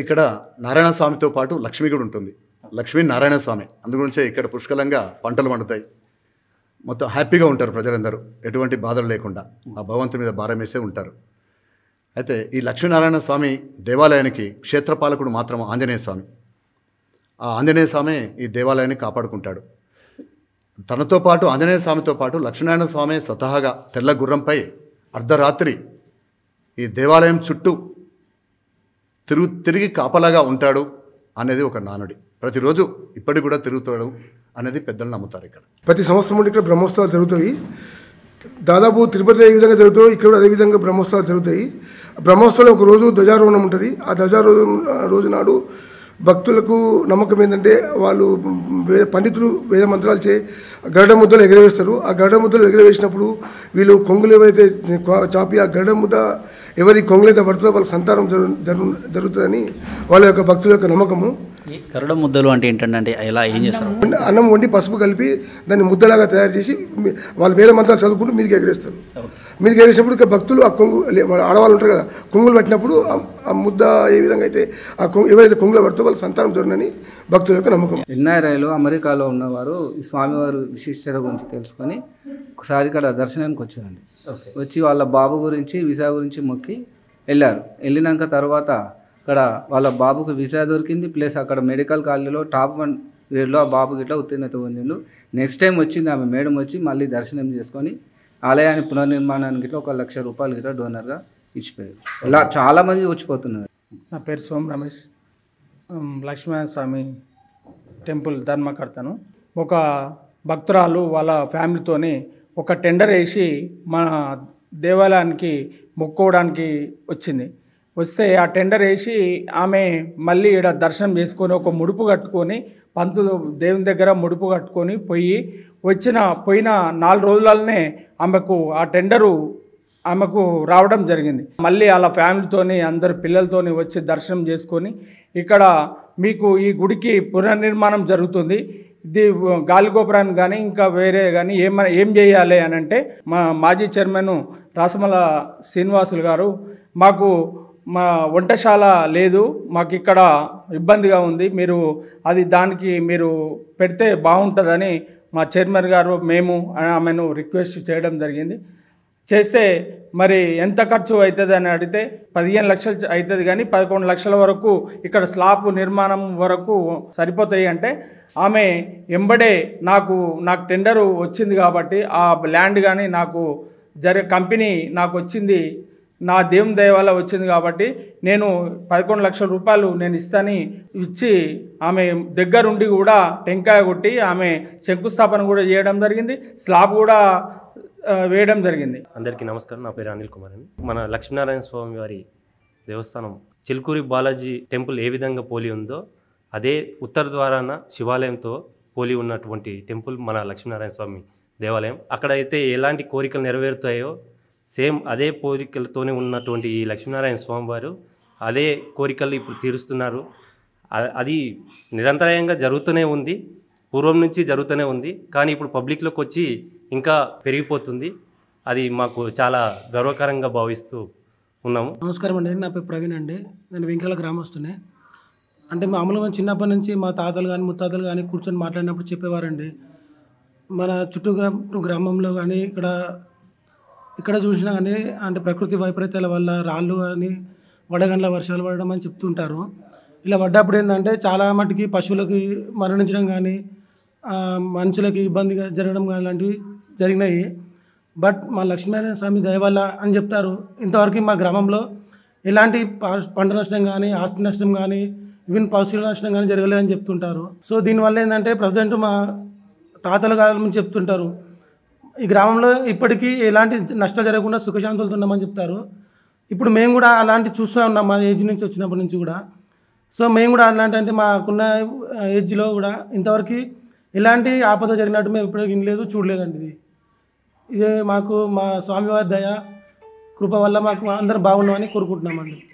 ఇక్కడ నారాయణ స్వామితో పాటు లక్ష్మి కూడా ఉంటుంది లక్ష్మీ నారాయణ స్వామి అందుగురించే ఇక్కడ పుష్కలంగా పంటలు పండుతాయి మొత్తం హ్యాపీగా ఉంటారు ప్రజలందరూ ఎటువంటి బాధలు లేకుండా ఆ భగవంతు మీద భారం వేసే ఉంటారు అయితే ఈ లక్ష్మీనారాయణ స్వామి దేవాలయానికి క్షేత్రపాలకుడు మాత్రం ఆంజనేయ స్వామి ఆ ఆంజనేయ స్వామి ఈ దేవాలయాన్ని కాపాడుకుంటాడు తనతో పాటు ఆంజనేయ స్వామితో పాటు లక్ష్మీనారాయణ స్వామి స్వతహాగా తెల్ల గుర్రంపై అర్ధరాత్రి ఈ దేవాలయం చుట్టూ తిరుగు తిరిగి కాపలాగా ఉంటాడు అనేది ఒక నానుడి ప్రతిరోజు ఇప్పటికి కూడా తిరుగుతాడు అనేది పెద్దలు నమ్ముతారు ఇక్కడ ప్రతి సంవత్సరం ఇక్కడ బ్రహ్మోత్సవాలు జరుగుతాయి దాదాపు తిరుపతి ఏ విధంగా జరుగుతాయో ఇక్కడ కూడా అదేవిధంగా బ్రహ్మోత్సవాలు జరుగుతాయి బ్రహ్మోత్సవాలు ఒక రోజు ధ్వజారోహణం ఉంటుంది ఆ ధ్వజారోహణ రోజు నాడు భక్తులకు నమ్మకం ఏంటంటే వాళ్ళు వేద పండితులు వేద మంత్రాలు చే గరడ ముద్దలు ఎగరవేస్తారు ఆ గరడ ముద్దలు ఎగరవేసినప్పుడు వీళ్ళు కొంగులు ఏవైతే చాపి ఆ గరడ ముద్ద ఎవరి కొంగులైతే పడుతుందో వాళ్ళకి సంతానం జరు జరుగుతుందని వాళ్ళ యొక్క భక్తుల యొక్క నమ్మకము కరుడ ముద్దలు అంటే ఏంటంటే ఎలా ఏం చేస్తారు అన్నం వండి పసుపు కలిపి దాన్ని ముద్దలాగా తయారు చేసి వాళ్ళు వేరే మంత్రాలు చదువుకుంటూ మీదకి ఎగరేస్తారు మీదకి ఎగరేసినప్పుడు భక్తులు ఆ కొంగు ఆడవాళ్ళు ఉంటారు కదా కొంగులు పట్టినప్పుడు ఆ ముద్ద ఏ విధంగా అయితే ఆ కొంగు ఎవరైతే కొంగులు పడుతుందో వాళ్ళు సంతానం జరుగునని భక్తుల యొక్క నమ్మకం ఎన్ఆర్ఐలో అమెరికాలో ఉన్నవారు స్వామివారు విశిష్టత గురించి తెలుసుకొని ఒకసారి ఇక్కడ దర్శనానికి వచ్చారండి వచ్చి వాళ్ళ బాబు గురించి వీసా గురించి మొక్కి వెళ్ళారు వెళ్ళినాక తర్వాత ఇక్కడ వాళ్ళ బాబుకు వీసా దొరికింది ప్లస్ అక్కడ మెడికల్ కాలేజీలో టాప్ వన్ గ్రేడ్లో ఆ బాబుకి ఇట్లా ఉత్తీర్ణత పొందిండు నెక్స్ట్ టైం వచ్చింది ఆమె మేడం వచ్చి మళ్ళీ దర్శనం చేసుకొని ఆలయాన్ని పునర్నిర్మాణానికి ఇట్లా ఒక లక్ష రూపాయలు ఇట్లా డోనర్గా ఇచ్చిపోయారు ఇలా చాలామంది వచ్చిపోతున్నారు నా పేరు సోమ రమేష్ లక్ష్మీనారాయణ స్వామి టెంపుల్ ధర్మకర్తను ఒక భక్తురాలు వాళ్ళ ఫ్యామిలీతోని ఒక టెండర్ వేసి మన దేవాలయానికి మొక్కుకోవడానికి వచ్చింది వస్తే ఆ టెండర్ వేసి ఆమె మళ్ళీ ఇక్కడ దర్శనం చేసుకొని ఒక ముడుపు కట్టుకొని పంతులు దేవుని దగ్గర ముడుపు కట్టుకొని పోయి వచ్చిన పోయిన నాలుగు రోజులనే ఆమెకు ఆ టెండరు ఆమెకు రావడం జరిగింది మళ్ళీ వాళ్ళ ఫ్యామిలీతోని అందరు పిల్లలతోని వచ్చి దర్శనం చేసుకొని ఇక్కడ మీకు ఈ గుడికి పునర్నిర్మాణం జరుగుతుంది ఇది గాలిగోపురాన్ని కానీ ఇంకా వేరే కానీ ఏమ ఏం చేయాలి అని అంటే మా మాజీ చైర్మన్ రాసమల శ్రీనివాసులు గారు మాకు మా వంటశాల లేదు మాకు ఇక్కడ ఇబ్బందిగా ఉంది మీరు అది దానికి మీరు పెడితే బాగుంటుందని మా చైర్మన్ గారు మేము ఆమెను రిక్వెస్ట్ చేయడం జరిగింది చేస్తే మరి ఎంత ఖర్చు అవుతుంది అని అడిగితే పదిహేను లక్షలు అవుతుంది కానీ పదకొండు లక్షల వరకు ఇక్కడ స్లాబ్ నిర్మాణం వరకు సరిపోతాయి అంటే ఆమె ఎంబడే నాకు నాకు టెండరు వచ్చింది కాబట్టి ఆ ల్యాండ్ కానీ నాకు జరిగే కంపెనీ నాకు వచ్చింది నా దేవుని దయ వల్ల వచ్చింది కాబట్టి నేను పదకొండు లక్షల రూపాయలు నేను ఇస్తాని ఇచ్చి ఆమె దగ్గరుండి కూడా టెంకాయ కొట్టి ఆమె శంకుస్థాపన కూడా చేయడం జరిగింది స్లాబ్ కూడా వేయడం జరిగింది అందరికీ నమస్కారం నా పేరు అనిల్ కుమార్ అని మన లక్ష్మీనారాయణ స్వామి వారి దేవస్థానం చిలుకూరి బాలాజీ టెంపుల్ ఏ విధంగా పోలి ఉందో అదే ఉత్తర ద్వారాన శివాలయంతో పోలి ఉన్నటువంటి టెంపుల్ మన లక్ష్మీనారాయణ స్వామి దేవాలయం అక్కడ అయితే ఎలాంటి కోరికలు నెరవేరుతాయో సేమ్ అదే కోరికలతోనే ఉన్నటువంటి ఈ లక్ష్మీనారాయణ స్వామి వారు అదే కోరికలు ఇప్పుడు తీరుస్తున్నారు అది నిరంతరాయంగా జరుగుతూనే ఉంది పూర్వం నుంచి జరుగుతూనే ఉంది కానీ ఇప్పుడు పబ్లిక్లోకి వచ్చి ఇంకా పెరిగిపోతుంది అది మాకు చాలా గర్వకరంగా భావిస్తూ ఉన్నాము నమస్కారం అండి నా పేరు ప్రవీణ్ అండి నేను వెంకల గ్రామస్తునే అంటే మామూలుగా చిన్నప్పటి నుంచి మా తాతలు కానీ ముత్తాతలు కానీ కూర్చొని మాట్లాడినప్పుడు చెప్పేవారండి మన చుట్టూ గ్రామంలో కానీ ఇక్కడ ఇక్కడ చూసినా కానీ అంటే ప్రకృతి వైపరీత్యాల వల్ల రాళ్ళు కానీ వడగండ్ల వర్షాలు పడడం అని చెప్తుంటారు ఇలా పడ్డప్పుడు ఏంటంటే చాలా మటుకి పశువులకి మరణించడం కానీ మనుషులకి ఇబ్బందిగా జరగడం కానీ అలాంటివి జరిగినాయి బట్ మా లక్ష్మీనారాయణ స్వామి దయ వల్ల అని చెప్తారు ఇంతవరకు మా గ్రామంలో ఎలాంటి పంట నష్టం కానీ ఆస్తి నష్టం కానీ ఈవెన్ పశువుల నష్టం కానీ జరగలేదని చెప్తుంటారు సో దీనివల్ల ఏంటంటే ప్రజెంట్ మా తాతల కాలం నుంచి చెప్తుంటారు ఈ గ్రామంలో ఇప్పటికీ ఎలాంటి నష్టాలు జరగకుండా సుఖశాంతులతో ఉన్నామని చెప్తారు ఇప్పుడు మేము కూడా అలాంటి చూస్తూ ఉన్నాం మా ఏజ్ నుంచి వచ్చినప్పటి నుంచి కూడా సో మేము కూడా అలాంటి అంటే మాకున్న ఏజ్లో కూడా ఇంతవరకు ఇలాంటి ఆపద జరిగినట్టు మేము ఇప్పుడు వినలేదు చూడలేదండి ఇది ఇదే మాకు మా స్వామివారి దయ కృప వల్ల మాకు అందరం బాగున్నామని కోరుకుంటున్నామండి